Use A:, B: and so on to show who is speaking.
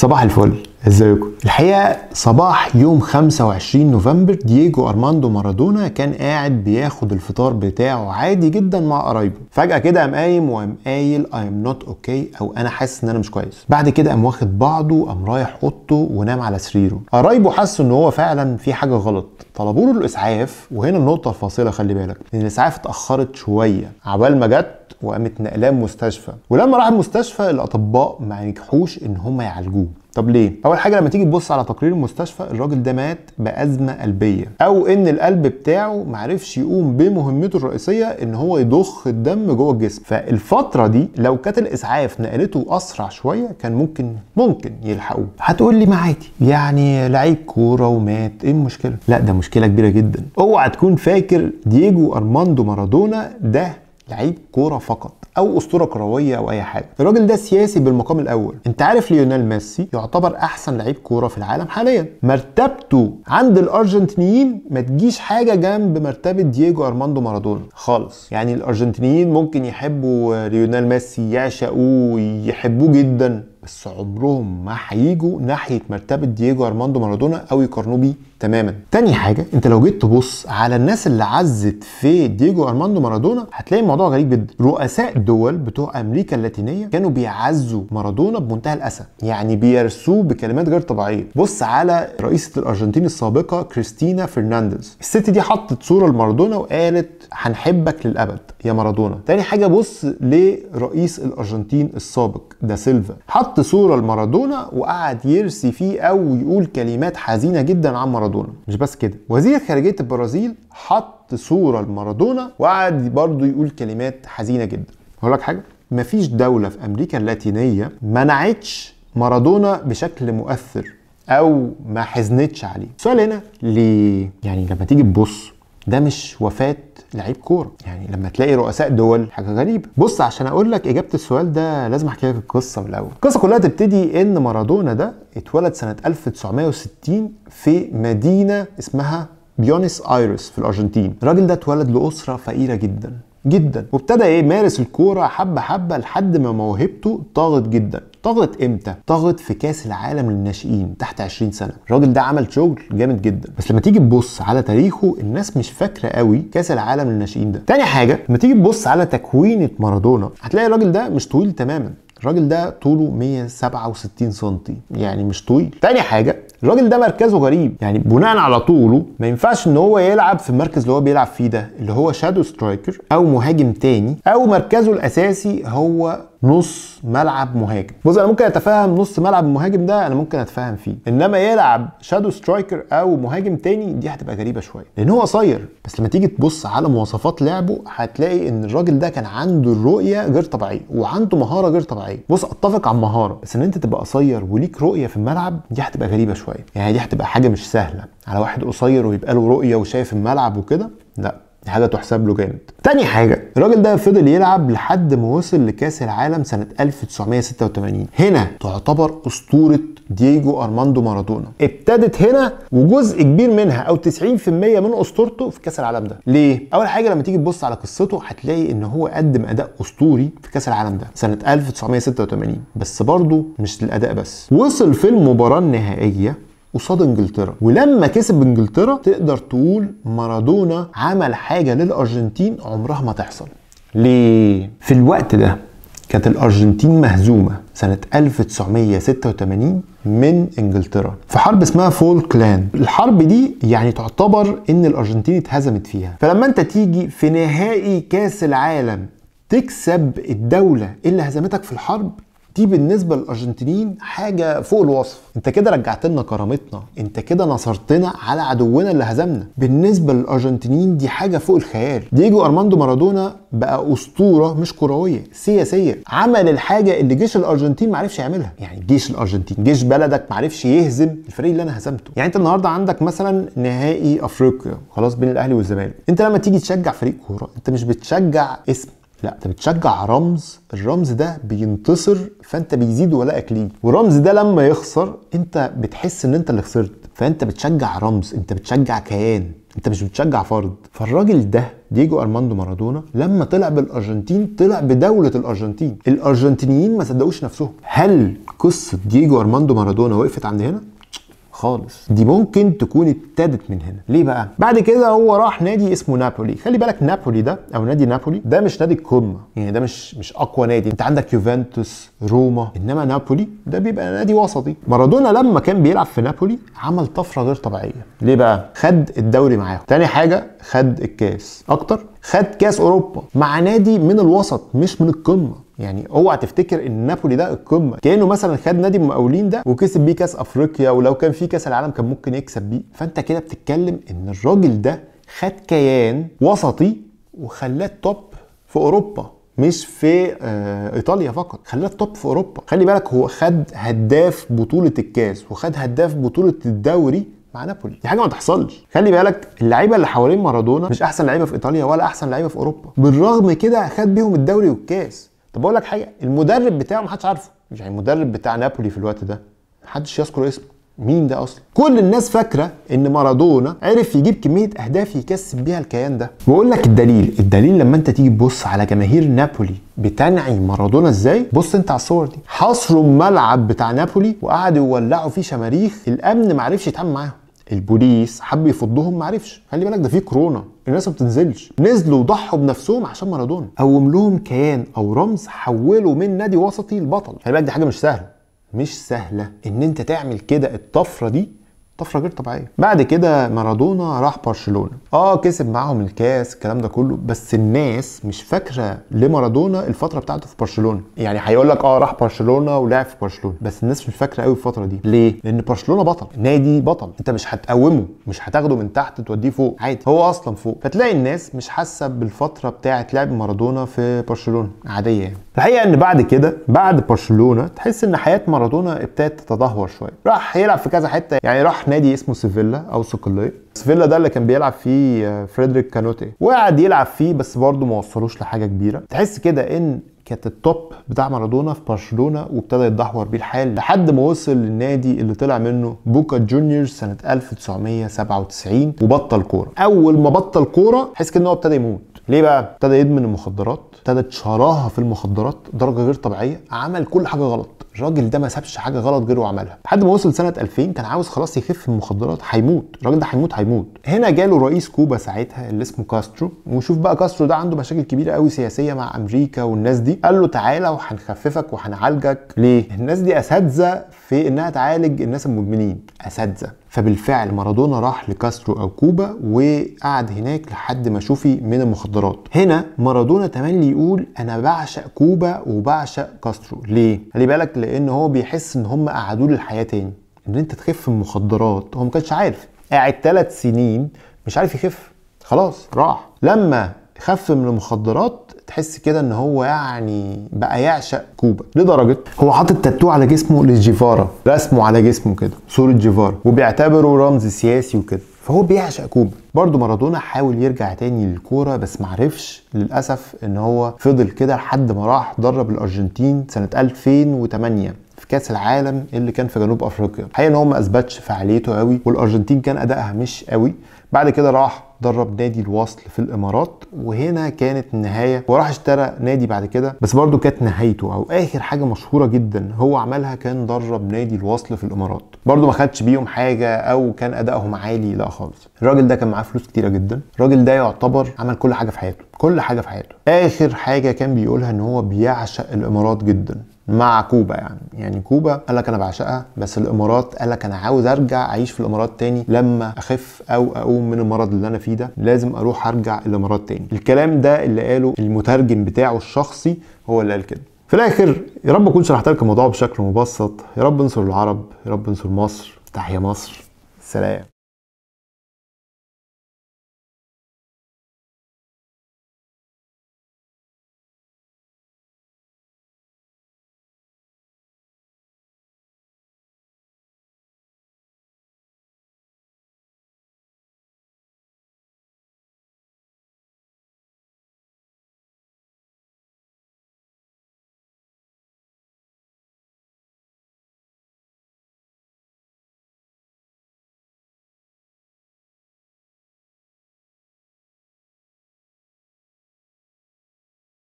A: صباح الفل ازيكم الحقيقه صباح يوم 25 نوفمبر دييجو ارماندو مارادونا كان قاعد بياخد الفطار بتاعه عادي جدا مع قرايبه فجاه كده قام قايم وقام قايل اي ام نوت اوكي او انا حاسس ان انا مش كويس بعد كده قام واخد بعضه قام رايح اوضته ونام على سريره قرايبه حسوا ان هو فعلا في حاجه غلط طلبوا له الاسعاف وهنا النقطه الفاصله خلي بالك ان الاسعاف اتاخرت شويه عبال ما جت وقامت نقلاه مستشفى ولما راح المستشفى الاطباء ما نجحوش ان هم يعالجوه طب ليه؟ أول حاجة لما تيجي تبص على تقرير المستشفى الراجل ده مات بأزمة قلبية أو إن القلب بتاعه معرفش يقوم بمهمته الرئيسية إن هو يضخ الدم جوه الجسم فالفترة دي لو كانت الإسعاف نقلته أسرع شوية كان ممكن ممكن يلحقوه هتقول لي ما عادي يعني لعيب كورة ومات إيه المشكلة؟ لا ده مشكلة كبيرة جدا اوعى تكون فاكر دييجو أرماندو مارادونا ده لعيب كوره فقط او اسطوره كرويه او اي حاجه الراجل ده سياسي بالمقام الاول انت عارف ليونيل ميسي يعتبر احسن لعيب كوره في العالم حاليا مرتبته عند الارجنتينيين ما تجيش حاجه جنب مرتبه دييجو ارماندو مارادونا خالص يعني الارجنتينيين ممكن يحبوا ليونيل ميسي يعشقوه يحبوه جدا بس عمرهم ما هيجوا ناحيه مرتبه دييجو ارماندو مارادونا او يقارنوه بيه تماما تاني حاجه انت لو جيت تبص على الناس اللي عزت في دييجو ارماندو مارادونا هتلاقي الموضوع غريب جدا رؤساء دول بتوع امريكا اللاتينيه كانوا بيعزوا مارادونا بمنتهى الاسى يعني بيرسوه بكلمات غير طبيعيه بص على رئيسه الارجنتين السابقه كريستينا فرنانديز الست دي حطت صوره لمارادونا وقالت هنحبك للابد يا مارادونا تاني حاجه بص لرئيس الارجنتين السابق دا سيلفا حط صوره لمارادونا وقعد يرسي فيه او يقول كلمات حزينه جدا عن مارادونا مارادونا مش بس كده وزير خارجيه البرازيل حط صوره لمارادونا وقعد برضه يقول كلمات حزينه جدا هقول لك حاجه مفيش دوله في امريكا اللاتينيه منعتش مارادونا بشكل مؤثر او ما حزنتش عليه السؤال هنا ليه يعني لما تيجي تبص ده مش وفاه لعيب كوره يعني لما تلاقي رؤساء دول حاجه غريبه بص عشان اقول لك اجابه السؤال ده لازم احكي لك القصه من الاول القصه كلها تبتدي ان مارادونا ده اتولد سنه 1960 في مدينه اسمها بيونس ايرس في الارجنتين الراجل ده اتولد لاسره فقيره جدا جدا وابتدى ايه مارس الكوره حبه حبه لحد ما موهبته طاغت جدا طغت امتى؟ طغت في كاس العالم للناشئين تحت 20 سنه، الراجل ده عمل شغل جامد جدا، بس لما تيجي تبص على تاريخه الناس مش فاكره قوي كاس العالم للناشئين ده. تاني حاجه لما تيجي تبص على تكوينه مارادونا هتلاقي الراجل ده مش طويل تماما، الراجل ده طوله 167 سنتي يعني مش طويل تاني حاجه الراجل ده مركزه غريب يعني بناء على طوله ما ينفعش ان هو يلعب في المركز اللي هو بيلعب فيه ده اللي هو شادو سترايكر او مهاجم تاني او مركزه الاساسي هو نص ملعب مهاجم بص انا ممكن اتفهم نص ملعب المهاجم ده انا ممكن اتفهم فيه انما يلعب شادو سترايكر او مهاجم تاني دي هتبقى غريبه شويه لان هو قصير بس لما تيجي تبص على مواصفات لعبه هتلاقي ان الراجل ده كان عنده الرؤيه غير طبيعيه وعنده مهاره غير طبيعيه بص اتفق على المهاره بس ان انت تبقى قصير وليك رؤيه في الملعب دي هتبقى غريبه شويه يعني دي هتبقى حاجه مش سهله على واحد قصير ويبقى له رؤيه وشايف الملعب وكده لا دي حاجه تحسب له جامد تاني حاجه الراجل ده فضل يلعب لحد ما وصل لكاس العالم سنه 1986 هنا تعتبر اسطوره دييجو ارماندو مارادونا ابتدت هنا وجزء كبير منها او 90% من اسطورته في كاس العالم ده ليه اول حاجه لما تيجي تبص على قصته هتلاقي ان هو قدم اداء اسطوري في كاس العالم ده سنه 1986 بس برضه مش الاداء بس وصل في المباراه النهائيه قصاد انجلترا ولما كسب انجلترا تقدر تقول مارادونا عمل حاجه للارجنتين عمرها ما تحصل ليه في الوقت ده كانت الارجنتين مهزومه سنه 1986 من انجلترا في حرب اسمها فول كلان الحرب دي يعني تعتبر ان الارجنتين اتهزمت فيها فلما انت تيجي في نهائي كاس العالم تكسب الدوله اللي هزمتك في الحرب دي بالنسبه للارجنتينيين حاجه فوق الوصف انت كده رجعت لنا كرامتنا انت كده نصرتنا على عدونا اللي هزمنا بالنسبه للارجنتينيين دي حاجه فوق الخيال دييجو ارماندو مارادونا بقى اسطوره مش كرويه سياسيه عمل الحاجه اللي جيش الارجنتين ما عرفش يعملها يعني جيش الارجنتين جيش بلدك ما عرفش يهزم الفريق اللي انا هزمته يعني انت النهارده عندك مثلا نهائي افريقيا خلاص بين الاهلي والزمالك انت لما تيجي تشجع فريق كوره انت مش بتشجع اسم لا انت بتشجع رمز الرمز ده بينتصر فانت بيزيد ولائك ليه والرمز ده لما يخسر انت بتحس ان انت اللي خسرت فانت بتشجع رمز انت بتشجع كيان انت مش بتشجع فرد فالراجل ده دييجو ارماندو مارادونا لما طلع بالارجنتين طلع بدوله الارجنتين الارجنتينيين ما صدقوش نفسهم هل قصه دييجو ارماندو مارادونا وقفت عند هنا خالص دي ممكن تكون ابتدت من هنا ليه بقى بعد كده هو راح نادي اسمه نابولي خلي بالك نابولي ده او نادي نابولي ده مش نادي القمه يعني ده مش مش اقوى نادي انت عندك يوفنتوس روما انما نابولي ده بيبقى نادي وسطي مارادونا لما كان بيلعب في نابولي عمل طفره غير طبيعيه ليه بقى خد الدوري معاهم تاني حاجه خد الكاس اكتر خد كاس اوروبا مع نادي من الوسط مش من القمه يعني اوعى تفتكر ان نابولي ده القمه كانه مثلا خد نادي المقاولين ده وكسب بيه كاس افريقيا ولو كان في كاس العالم كان ممكن يكسب بيه فانت كده بتتكلم ان الراجل ده خد كيان وسطي وخلاه توب في اوروبا مش في آه، ايطاليا فقط خلاه توب في اوروبا خلي بالك هو خد هداف بطوله الكاس وخد هداف بطوله الدوري مع نابولي دي حاجه ما تحصلش خلي بالك اللعيبه اللي حوالين مارادونا مش احسن لعيبه في ايطاليا ولا احسن لعيبه في اوروبا بالرغم كده خد بيهم الدوري والكاس طب اقول لك حاجه المدرب بتاعه محدش عارفه يعني المدرب بتاع نابولي في الوقت ده محدش يذكر اسمه مين ده اصلا كل الناس فاكره ان مارادونا عرف يجيب كميه اهداف يكسب بيها الكيان ده بقول لك الدليل الدليل لما انت تيجي تبص على جماهير نابولي بتنعي مارادونا ازاي بص انت على الصور دي حصروا الملعب بتاع نابولي وقعدوا يولعوا فيه شماريخ الامن معرفش يتعامل معاهم البوليس حب يفضهم ما عرفش خلي بالك ده في كورونا الناس ما بتنزلش نزلوا وضحوا بنفسهم عشان مارادونا قوم لهم كيان او رمز حولوا من نادي وسطي لبطل خلي بالك دي حاجه مش سهله مش سهله ان انت تعمل كده الطفره دي طفره غير طبيعيه بعد كده مارادونا راح برشلونه اه كسب معاهم الكاس الكلام ده كله بس الناس مش فاكره لمارادونا الفتره بتاعته في برشلونه يعني هيقول لك اه راح برشلونه ولعب في برشلونه بس الناس مش فاكره قوي الفتره دي ليه لان برشلونه بطل نادي بطل انت مش هتقومه مش هتاخده من تحت توديه فوق عادي هو اصلا فوق فتلاقي الناس مش حاسه بالفتره بتاعه لعب مارادونا في برشلونه عاديه يعني الحقيقه ان بعد كده بعد برشلونه تحس ان حياه مارادونا ابتدت تتدهور شويه راح يلعب في كذا حته يعني راح نادي اسمه سيفيلا او صقليه سيفيلا ده اللي كان بيلعب فيه آه، فريدريك كانوتي وقعد يلعب فيه بس برضه ما وصلوش لحاجه كبيره تحس كده ان كانت التوب بتاع مارادونا في برشلونه وابتدى يتدهور بيه الحال لحد ما وصل للنادي اللي طلع منه بوكا جونيورز سنه 1997 وبطل كوره اول ما بطل كوره حس ان هو ابتدى يموت ليه بقى ابتدى يدمن المخدرات ابتدت شراهه في المخدرات درجه غير طبيعيه عمل كل حاجه غلط الراجل ده ما سابش حاجه غلط غيره عملها لحد ما وصل سنه 2000 كان عاوز خلاص يخف المخدرات هيموت الراجل ده هيموت هيموت هنا جاله رئيس كوبا ساعتها اللي اسمه كاسترو وشوف بقى كاسترو ده عنده مشاكل كبيره قوي سياسيه مع امريكا والناس دي قال له تعالى وهنخففك وهنعالجك ليه الناس دي اساتذه في انها تعالج الناس المدمنين اساتذه فبالفعل مارادونا راح لكاسترو او كوبا وقعد هناك لحد ما شوفي من المخدرات هنا مارادونا تملي يقول انا بعشق كوبا وبعشق كاسترو ليه خلي بالك لان هو بيحس ان هم قعدوه للحياه تاني ان انت تخف من المخدرات هو ما كانش عارف قاعد ثلاث سنين مش عارف يخف خلاص راح لما خف من المخدرات تحس كده ان هو يعني بقى يعشق كوبا لدرجه هو حاطط تاتو على جسمه للجيفارا رسمه على جسمه كده صوره جيفارا وبيعتبره رمز سياسي وكده فهو بيعشق كوبا برضه مارادونا حاول يرجع تاني للكوره بس معرفش للاسف ان هو فضل كده لحد ما راح درب الارجنتين سنه 2008 في كاس العالم اللي كان في جنوب افريقيا الحقيقه ان هو ما اثبتش فعاليته قوي والارجنتين كان ادائها مش قوي بعد كده راح درب نادي الوصل في الامارات وهنا كانت النهايه وراح اشترى نادي بعد كده بس برده كانت نهايته او اخر حاجه مشهوره جدا هو عملها كان درب نادي الوصل في الامارات برده ما خدش بيهم حاجه او كان ادائهم عالي لا خالص الراجل ده كان معاه فلوس كتيره جدا الراجل ده يعتبر عمل كل حاجه في حياته كل حاجه في حياته اخر حاجه كان بيقولها ان هو بيعشق الامارات جدا مع كوبا يعني يعني كوبا قال لك انا بعشقها بس الامارات قال لك انا عاوز ارجع اعيش في الامارات تاني لما اخف او اقوم من المرض اللي انا فيه ده لازم اروح ارجع الامارات تاني الكلام ده اللي قاله المترجم بتاعه الشخصي هو اللي قال كده في الاخر يا رب اكون شرحت لك الموضوع بشكل مبسط يا رب انصر العرب يا رب انصر مصر تحيا مصر سلام